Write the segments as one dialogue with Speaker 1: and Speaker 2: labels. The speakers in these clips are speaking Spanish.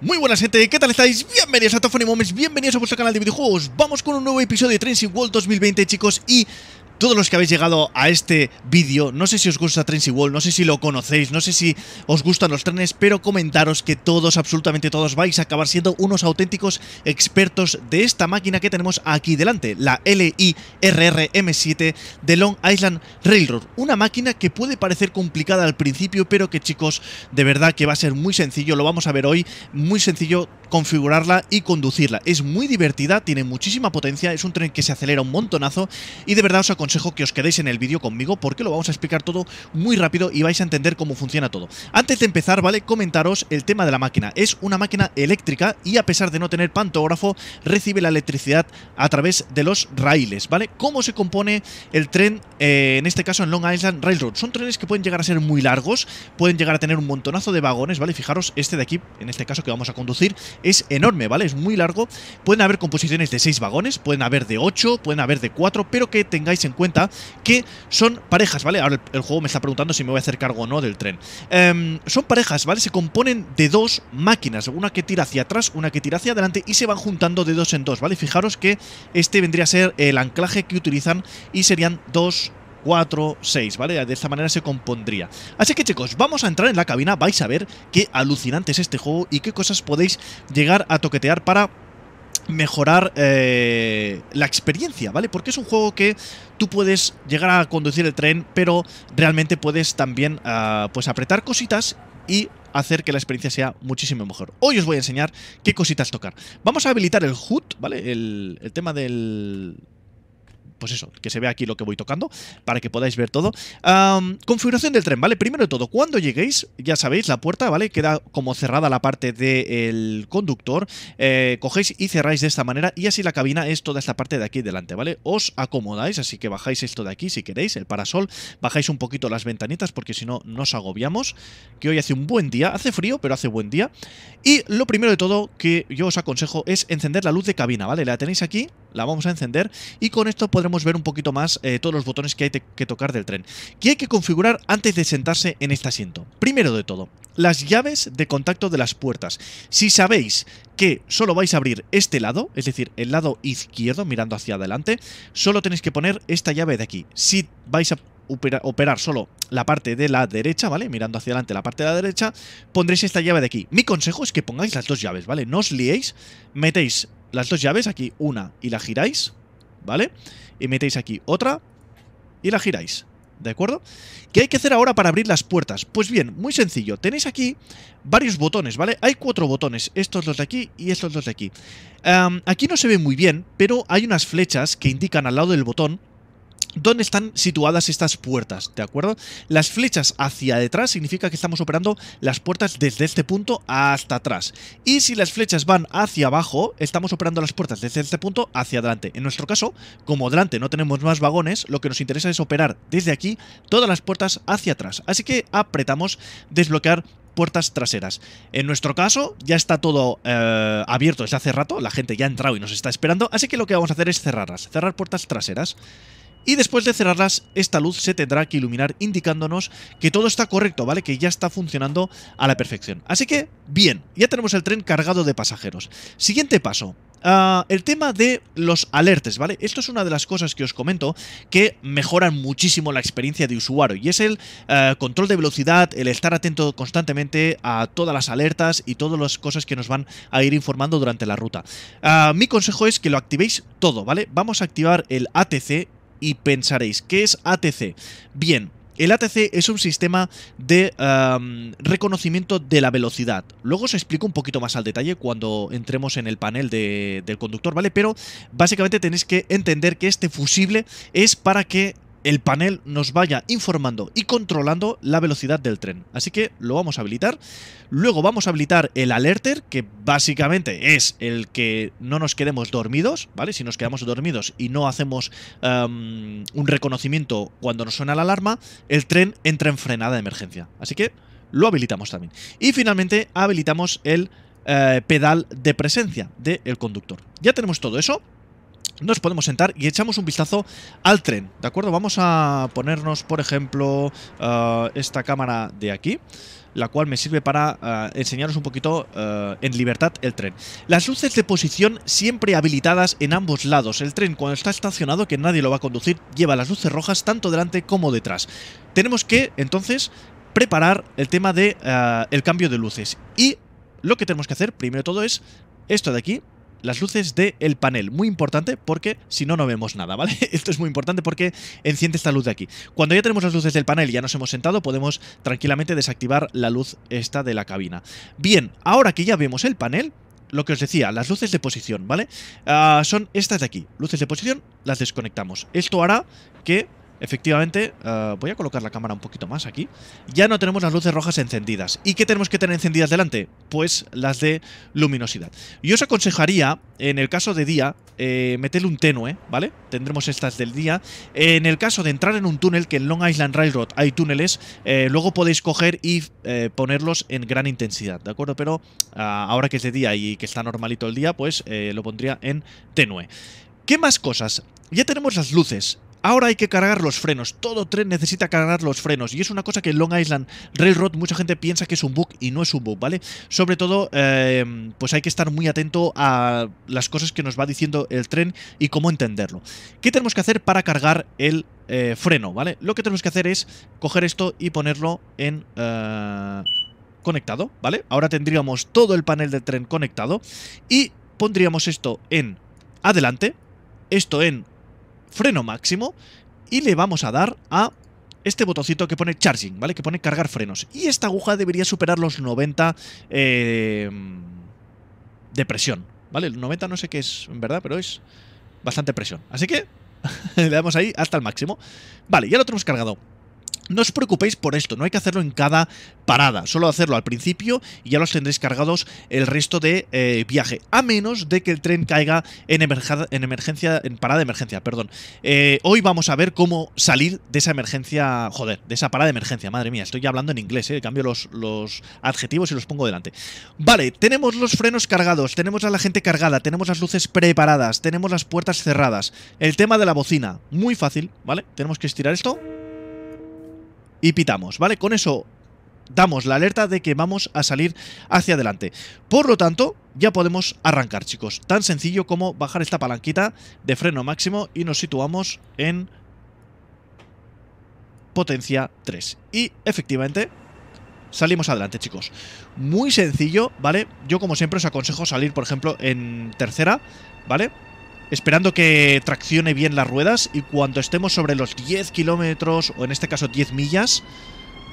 Speaker 1: Muy buenas gente, ¿qué tal estáis? Bienvenidos a Tofony Moments, bienvenidos a vuestro canal de videojuegos Vamos con un nuevo episodio de Transit World 2020 chicos y todos los que habéis llegado a este vídeo. No sé si os gusta Trains Wall, no sé si lo conocéis, no sé si os gustan los trenes, pero comentaros que todos, absolutamente todos, vais a acabar siendo unos auténticos expertos de esta máquina que tenemos aquí delante, la m 7 de Long Island Railroad. Una máquina que puede parecer complicada al principio, pero que chicos, de verdad que va a ser muy sencillo, lo vamos a ver hoy, muy sencillo configurarla y conducirla. Es muy divertida, tiene muchísima potencia, es un tren que se acelera un montonazo y de verdad os aconsejo aconsejo que os quedéis en el vídeo conmigo porque lo vamos a explicar todo muy rápido y vais a entender cómo funciona todo. Antes de empezar, ¿vale? Comentaros el tema de la máquina. Es una máquina eléctrica y a pesar de no tener pantógrafo, recibe la electricidad a través de los raíles, ¿vale? ¿Cómo se compone el tren, eh, en este caso en Long Island Railroad? Son trenes que pueden llegar a ser muy largos, pueden llegar a tener un montonazo de vagones, ¿vale? Fijaros, este de aquí, en este caso que vamos a conducir, es enorme, ¿vale? Es muy largo. Pueden haber composiciones de 6 vagones, pueden haber de 8, pueden haber de 4, pero que tengáis en cuenta que son parejas, ¿vale? Ahora el, juego me está preguntando si me voy a hacer cargo o no del tren. Em, son parejas, ¿vale? Se componen de dos máquinas, una que tira hacia atrás, una que tira hacia adelante y se van juntando de dos en dos, ¿vale? Fijaros que este vendría a ser el anclaje que utilizan y serían dos 4, 6, ¿vale? De esta manera se compondría. Así que chicos, vamos a entrar en la cabina, vais a ver qué alucinante es este juego y qué cosas podéis llegar a toquetear para mejorar eh, la experiencia, ¿vale? Porque es un juego que tú puedes llegar a conducir el tren, pero realmente puedes también ah, pues apretar cositas y hacer que la experiencia sea muchísimo mejor. Hoy os voy a enseñar qué cositas tocar. Vamos a habilitar el HUD, ¿vale? el tema del, pues eso, que se vea aquí lo que voy tocando, para que podáis ver todo. configuración del tren, ¿vale? Primero de todo, cuando lleguéis, ya sabéis, la puerta, ¿vale? Queda como cerrada la parte del conductor. Eh, cogéis y cerráis de esta manera y así la cabina es toda esta parte de aquí delante, ¿vale? Os acomodáis, así que bajáis esto de aquí si queréis, el parasol, bajáis un poquito las ventanitas porque si no nos agobiamos, que hoy hace un buen día, hace frío, pero hace buen día. Y lo primero de todo que yo os aconsejo es encender la luz de cabina, ¿vale? La tenéis aquí, la vamos a encender y con esto podremos ver un poquito más eh, todos los botones que hay que tocar del tren, que hay que configurar antes de sentarse en este asiento. Primero de todo, las llaves de contacto de las puertas. Si sabéis que solo vais a abrir este lado, es decir, el lado izquierdo mirando hacia adelante, solo tenéis que poner esta llave de aquí. Si vais a operar solo la parte de la derecha, ¿vale? Mirando hacia adelante la parte de la derecha, pondréis esta llave de aquí. Mi consejo es que pongáis las dos llaves, ¿vale? No os liéis, metéis las dos llaves, aquí una y la giráis, ¿vale? Y metéis aquí otra y la giráis, ¿de acuerdo? ¿Qué hay que hacer ahora para abrir las puertas? Pues bien, muy sencillo, tenéis aquí varios botones, ¿vale? Hay cuatro botones, estos dos de aquí y estos dos de aquí. aquí no se ve muy bien, pero hay unas flechas que indican al lado del botón dónde están situadas estas puertas, ¿de acuerdo? Las flechas hacia detrás significa que estamos operando las puertas desde este punto hasta atrás. Y si las flechas van hacia abajo, estamos operando las puertas desde este punto hacia adelante. En nuestro caso, como adelante no tenemos más vagones, lo que nos interesa es operar desde aquí todas las puertas hacia atrás. Así que apretamos desbloquear puertas traseras. En nuestro caso, ya está todo eh, abierto desde hace rato, la gente ya ha entrado y nos está esperando, así que lo que vamos a hacer es cerrarlas, cerrar puertas traseras. Y después de cerrarlas, esta luz se tendrá que iluminar indicándonos que todo está correcto, ¿vale? Que ya está funcionando a la perfección. Así que, bien, ya tenemos el tren cargado de pasajeros. Siguiente paso, ah, el tema de los alertes, ¿vale? Esto es una de las cosas que os comento que mejoran muchísimo la experiencia de usuario y es el eh, control de velocidad, el estar atento constantemente a todas las alertas y todas las cosas que nos van a ir informando durante la ruta. Ah, mi consejo es que lo activéis todo, ¿vale? Vamos a activar el ATC y pensaréis, ¿qué es ATC? Bien, el ATC es un sistema de reconocimiento de la velocidad. Luego os explico un poquito más al detalle cuando entremos en el panel del conductor, ¿vale? Pero básicamente tenéis que entender que este fusible es para que el panel nos vaya informando y controlando la velocidad del tren. Así que lo vamos a habilitar. Luego vamos a habilitar el alerter, que básicamente es el que no nos quedemos dormidos, ¿vale? Si nos quedamos dormidos y no hacemos un reconocimiento cuando nos suena la alarma, el tren entra en frenada de emergencia. Así que lo habilitamos también. Y finalmente habilitamos el eh, pedal de presencia del conductor. Ya tenemos todo eso nos podemos sentar y echamos un vistazo al tren, ¿de acuerdo? Vamos a ponernos, por ejemplo, eh, esta cámara de aquí, la cual me sirve para eh, enseñaros un poquito eh, en libertad el tren. Las luces de posición siempre habilitadas en ambos lados. El tren cuando está estacionado, que nadie lo va a conducir, lleva las luces rojas tanto delante como detrás. Tenemos que, entonces, preparar el tema del de, cambio de luces. Y lo que tenemos que hacer, primero todo, es esto de aquí, las luces del panel. Muy importante porque si no, no vemos nada, ¿vale? Esto es muy importante porque enciende esta luz de aquí. Cuando ya tenemos las luces del panel y ya nos hemos sentado, podemos tranquilamente desactivar la luz esta de la cabina. Bien, ahora que ya vemos el panel, lo que os decía, las luces de posición, ¿vale? Ah, son estas de aquí. Luces de posición, las desconectamos. Esto hará que Efectivamente, eh, voy a colocar la cámara un poquito más aquí. Ya no tenemos las luces rojas encendidas. ¿Y qué tenemos que tener encendidas delante? Pues las de luminosidad. Yo os aconsejaría, en el caso de día, eh, meterle un tenue, ¿vale? Tendremos estas del día. En el caso de entrar en un túnel, que en Long Island Railroad hay túneles, eh, luego podéis coger y eh, ponerlos en gran intensidad, ¿de acuerdo? Pero ahora que es de día y que está normalito el día, pues lo pondría en tenue. ¿Qué más cosas? Ya tenemos las luces. Ahora hay que cargar los frenos. Todo tren necesita cargar los frenos. Y es una cosa que Long Island Railroad mucha gente piensa que es un bug y no es un bug, ¿vale? Sobre todo, em, pues hay que estar muy atento a las cosas que nos va diciendo el tren y cómo entenderlo. ¿Qué tenemos que hacer para cargar el eh, freno, ¿vale? Lo que tenemos que hacer es coger esto y ponerlo en... Eh, conectado, ¿vale? Ahora tendríamos todo el panel del tren conectado y pondríamos esto en adelante, esto en freno máximo y le vamos a dar a este botoncito que pone charging, ¿vale? Que pone cargar frenos. Y esta aguja debería superar los 90 eh, de presión, ¿vale? El 90 no sé qué es, en verdad, pero es bastante presión. Así que le damos ahí hasta el máximo. Vale, ya lo tenemos cargado. No os preocupéis por esto, no hay que hacerlo en cada parada, solo hacerlo al principio y ya los tendréis cargados el resto de eh, viaje, a menos de que el tren caiga en, emergencia, en parada de emergencia, perdón. Eh, hoy vamos a ver cómo salir de esa emergencia, joder, de esa parada de emergencia, madre mía, estoy ya hablando en inglés, eh, cambio los, los adjetivos y los pongo delante. Vale, tenemos los frenos cargados, tenemos a la gente cargada, tenemos las luces preparadas, tenemos las puertas cerradas, el tema de la bocina, muy fácil, ¿vale? Tenemos que estirar esto y pitamos, ¿vale? Con eso damos la alerta de que vamos a salir hacia adelante. Por lo tanto, ya podemos arrancar, chicos. Tan sencillo como bajar esta palanquita de freno máximo y nos situamos en potencia 3. Y efectivamente... Salimos adelante, chicos. Muy sencillo, ¿vale? Yo, como siempre, os aconsejo salir, por ejemplo, en tercera, ¿vale? esperando que traccione bien las ruedas y cuando estemos sobre los 10 kilómetros, o en este caso 10 millas,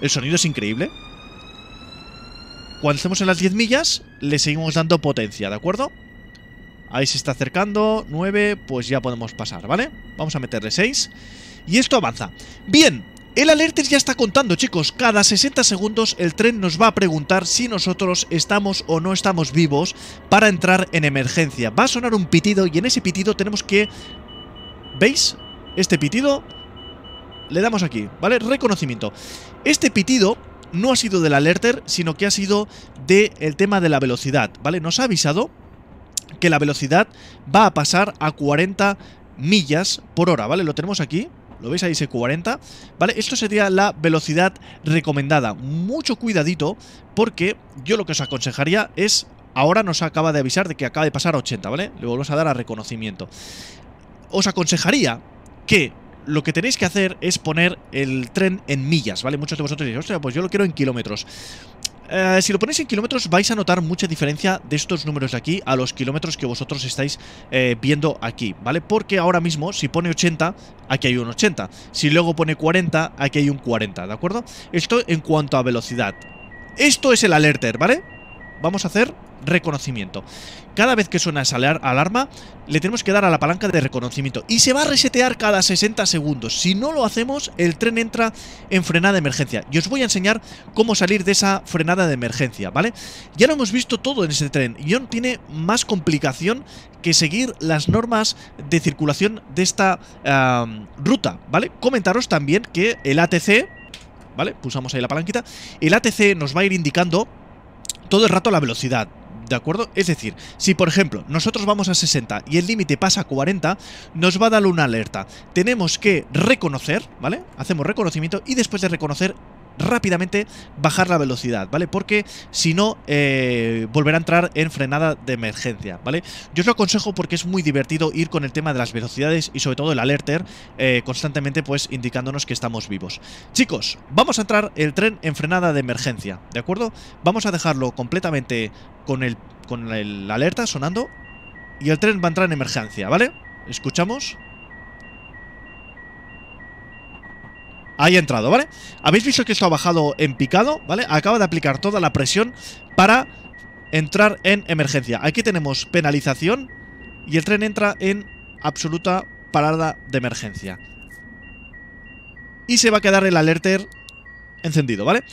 Speaker 1: el sonido es increíble. Cuando estemos en las 10 millas, le seguimos dando potencia, ¿de acuerdo? Ahí se está acercando, 9, pues ya podemos pasar, ¿vale? Vamos a meterle 6. Y esto avanza. Bien, el alerter ya está contando, chicos. Cada 60 segundos el tren nos va a preguntar si nosotros estamos o no estamos vivos para entrar en emergencia. Va a sonar un pitido y en ese pitido tenemos que... ¿Veis? Este pitido... Le damos aquí, ¿vale? Reconocimiento. Este pitido no ha sido del alerter, sino que ha sido del el tema de la velocidad, ¿vale? Nos ha avisado que la velocidad va a pasar a 40 millas por hora, ¿vale? Lo tenemos aquí, lo veis ahí, ese 40 ¿Vale? Esto sería la velocidad recomendada. Mucho cuidadito, porque yo lo que os aconsejaría es... Ahora nos acaba de avisar de que acaba de pasar 80, ¿vale? Le volvemos a dar a reconocimiento. Os aconsejaría que lo que tenéis que hacer es poner el tren en millas, ¿vale? Muchos de vosotros diréis, hostia, pues yo lo quiero en kilómetros. Eh, si lo ponéis en kilómetros vais a notar mucha diferencia de estos números de aquí a los kilómetros que vosotros estáis eh, viendo aquí, ¿vale? Porque ahora mismo si pone 80, aquí hay un 80. Si luego pone 40, aquí hay un 40, ¿de acuerdo? Esto en cuanto a velocidad. Esto es el alerter, ¿vale? Vamos a hacer reconocimiento. Cada vez que suena esa alarma, le tenemos que dar a la palanca de reconocimiento. Y se va a resetear cada 60 segundos. Si no lo hacemos, el tren entra en frenada de emergencia. Y os voy a enseñar cómo salir de esa frenada de emergencia, ¿vale? Ya lo hemos visto todo en ese tren. Y no tiene más complicación que seguir las normas de circulación de esta ruta, ¿vale? Comentaros también que el ATC... ¿Vale? Pulsamos ahí la palanquita. El ATC nos va a ir indicando todo el rato la velocidad, ¿de acuerdo? Es decir, si por ejemplo nosotros vamos a 60 y el límite pasa a 40, nos va a dar una alerta. Tenemos que reconocer, ¿vale? Hacemos reconocimiento y después de reconocer rápidamente bajar la velocidad, ¿vale? Porque si no, eh, volverá a entrar en frenada de emergencia, ¿vale? Yo os lo aconsejo porque es muy divertido ir con el tema de las velocidades y sobre todo el alerter eh, constantemente pues indicándonos que estamos vivos. Chicos, vamos a entrar el tren en frenada de emergencia, ¿de acuerdo? Vamos a dejarlo completamente con el, con el alerta sonando y el tren va a entrar en emergencia, ¿vale? Escuchamos... Ahí ha entrado, ¿vale? Habéis visto que esto ha bajado en picado, ¿vale? Acaba de aplicar toda la presión para entrar en emergencia. Aquí tenemos penalización y el tren entra en absoluta parada de emergencia. Y se va a quedar el alerter encendido, ¿vale?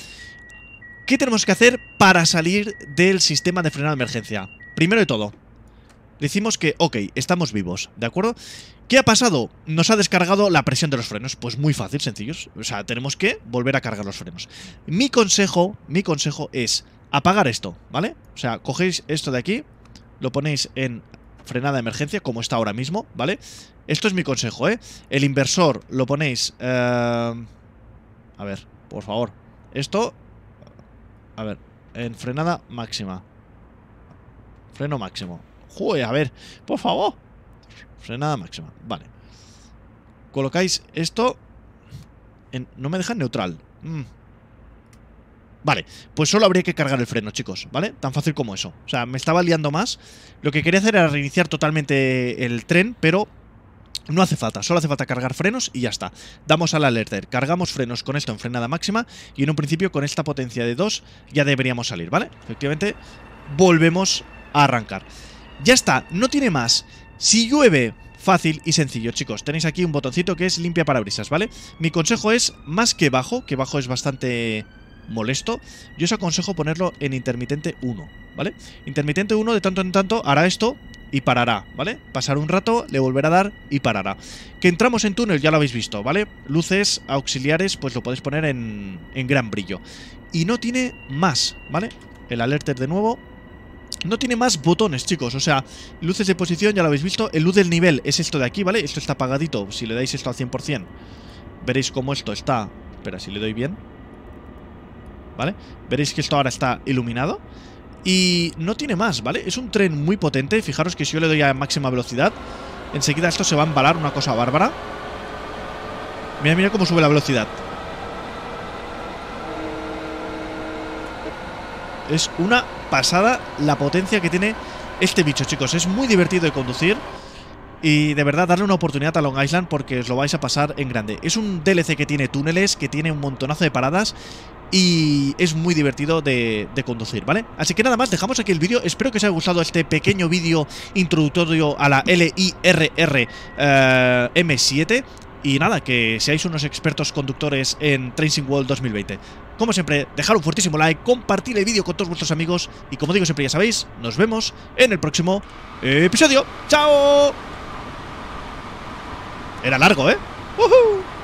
Speaker 1: ¿Qué tenemos que hacer para salir del sistema de frenado de emergencia? Primero de todo, Decimos que, ok, estamos vivos, ¿de acuerdo? ¿Qué ha pasado? Nos ha descargado la presión de los frenos. Pues muy fácil, sencillos. O sea, tenemos que volver a cargar los frenos. Mi consejo, mi consejo es apagar esto, ¿vale? O sea, cogéis esto de aquí, lo ponéis en frenada de emergencia, como está ahora mismo, ¿vale? Esto es mi consejo, ¿eh? El inversor lo ponéis... Eh, a ver, por favor. Esto... A ver, en frenada máxima. Freno máximo. Joder, a ver, por favor. Frenada máxima, vale. Colocáis esto No me dejan neutral. Mm. Vale, pues solo habría que cargar el freno, chicos, ¿vale? Tan fácil como eso. O sea, me estaba liando más. Lo que quería hacer era reiniciar totalmente el tren, pero no hace falta, solo hace falta cargar frenos y ya está. Damos al alerter, cargamos frenos con esto en frenada máxima y en un principio con esta potencia de 2 ya deberíamos salir, ¿vale? Efectivamente, volvemos a arrancar. Ya está, no tiene más. Si llueve, fácil y sencillo, chicos. Tenéis aquí un botoncito que es limpia parabrisas, ¿vale? Mi consejo es más que bajo, que bajo es bastante molesto, yo os aconsejo ponerlo en intermitente 1, ¿vale? Intermitente 1 de tanto en tanto hará esto y parará, ¿vale? Pasar un rato, le volverá a dar y parará. Que entramos en túnel, ya lo habéis visto, ¿vale? Luces auxiliares, pues lo podéis poner en, en gran brillo. Y no tiene más, ¿vale? El alerter de nuevo, no tiene más botones, chicos, o sea, luces de posición, ya lo habéis visto, el luz del nivel es esto de aquí, ¿vale? Esto está apagadito, si le dais esto al 100%, veréis cómo esto está... Espera, si le doy bien, ¿vale? Veréis que esto ahora está iluminado. Y no tiene más, ¿vale? Es un tren muy potente. Fijaros que si yo le doy a máxima velocidad, enseguida esto se va a embalar, una cosa bárbara. Mira, mira cómo sube la velocidad. Es una pasada la potencia que tiene este bicho, chicos. Es muy divertido de conducir. Y de verdad, darle una oportunidad a Long Island porque os lo vais a pasar en grande. Es un DLC que tiene túneles, que tiene un montonazo de paradas y es muy divertido de, conducir, ¿vale? Así que nada más, dejamos aquí el vídeo. Espero que os haya gustado este pequeño vídeo introductorio a la LIRR eh, M7. Y nada, que seáis unos expertos conductores en Tracing World 2020. Como siempre, dejar un fuertísimo like, compartir el vídeo con todos vuestros amigos y como digo siempre ya sabéis, nos vemos en el próximo episodio. ¡Chao! Era largo, ¿eh? ¡Woohoo!